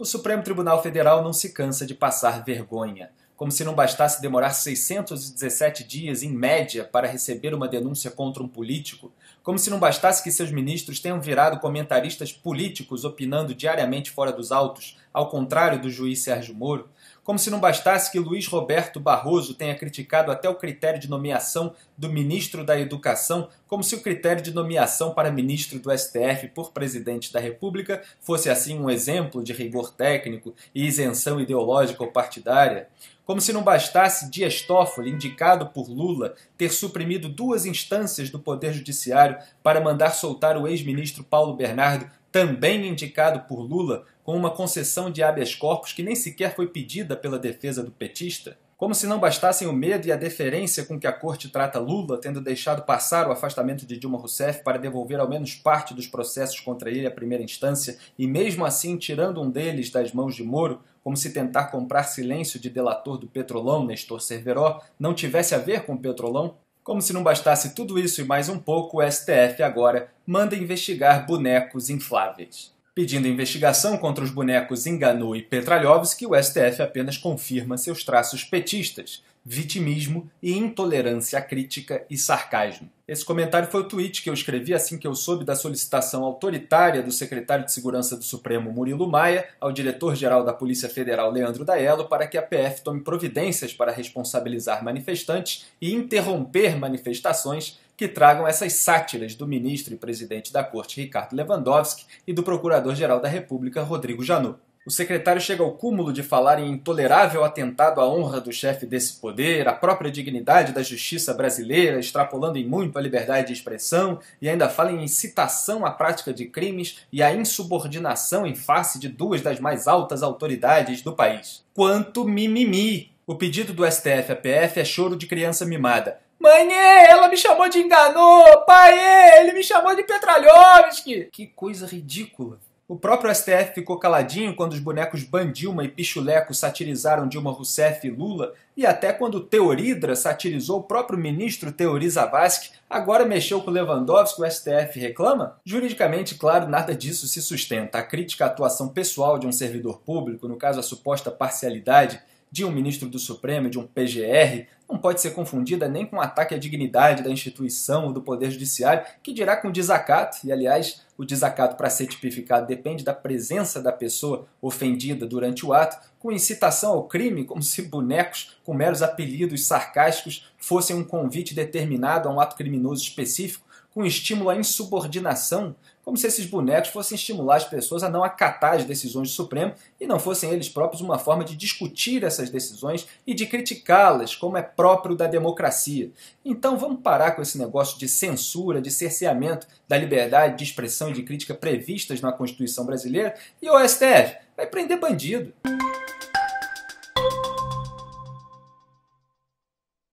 o Supremo Tribunal Federal não se cansa de passar vergonha. Como se não bastasse demorar 617 dias, em média, para receber uma denúncia contra um político, como se não bastasse que seus ministros tenham virado comentaristas políticos opinando diariamente fora dos autos ao contrário do juiz Sérgio Moro, como se não bastasse que Luiz Roberto Barroso tenha criticado até o critério de nomeação do ministro da Educação, como se o critério de nomeação para ministro do STF por presidente da República fosse assim um exemplo de rigor técnico e isenção ideológica ou partidária. Como se não bastasse Dias Toffoli, indicado por Lula, ter suprimido duas instâncias do Poder Judiciário para mandar soltar o ex-ministro Paulo Bernardo, também indicado por Lula, com uma concessão de habeas corpus que nem sequer foi pedida pela defesa do petista? Como se não bastassem o medo e a deferência com que a corte trata Lula, tendo deixado passar o afastamento de Dilma Rousseff para devolver ao menos parte dos processos contra ele à primeira instância, e mesmo assim tirando um deles das mãos de Moro, como se tentar comprar silêncio de delator do Petrolão, Nestor Cerveró, não tivesse a ver com o Petrolão? Como se não bastasse tudo isso e mais um pouco, o STF agora manda investigar bonecos infláveis. Pedindo investigação contra os bonecos Enganu e Petralhovski, o STF apenas confirma seus traços petistas, vitimismo e intolerância à crítica e sarcasmo. Esse comentário foi o tweet que eu escrevi assim que eu soube da solicitação autoritária do secretário de Segurança do Supremo Murilo Maia ao diretor-geral da Polícia Federal Leandro Daello para que a PF tome providências para responsabilizar manifestantes e interromper manifestações que tragam essas sátiras do ministro e presidente da corte Ricardo Lewandowski e do procurador-geral da República Rodrigo Janot. O secretário chega ao cúmulo de falar em intolerável atentado à honra do chefe desse poder, à própria dignidade da justiça brasileira, extrapolando em muito a liberdade de expressão, e ainda fala em incitação à prática de crimes e à insubordinação em face de duas das mais altas autoridades do país. Quanto mimimi! O pedido do STF à PF é choro de criança mimada. Mãe, ela me chamou de enganou! Pai, ele me chamou de Petralhovski! Que coisa ridícula! O próprio STF ficou caladinho quando os bonecos Bandilma e Pichuleco satirizaram Dilma Rousseff e Lula, e até quando Teoridra satirizou o próprio ministro Teori Zavascki, agora mexeu com Lewandowski, o STF reclama? Juridicamente, claro, nada disso se sustenta. A crítica à atuação pessoal de um servidor público, no caso a suposta parcialidade, de um ministro do Supremo, de um PGR, não pode ser confundida nem com um ataque à dignidade da instituição ou do Poder Judiciário, que dirá com desacato, e aliás, o desacato para ser tipificado depende da presença da pessoa ofendida durante o ato, com incitação ao crime, como se bonecos com meros apelidos sarcásticos fossem um convite determinado a um ato criminoso específico, com estímulo à insubordinação, como se esses bonecos fossem estimular as pessoas a não acatar as decisões do Supremo e não fossem eles próprios uma forma de discutir essas decisões e de criticá-las, como é próprio da democracia. Então vamos parar com esse negócio de censura, de cerceamento da liberdade de expressão e de crítica previstas na Constituição brasileira e o STF vai prender bandido.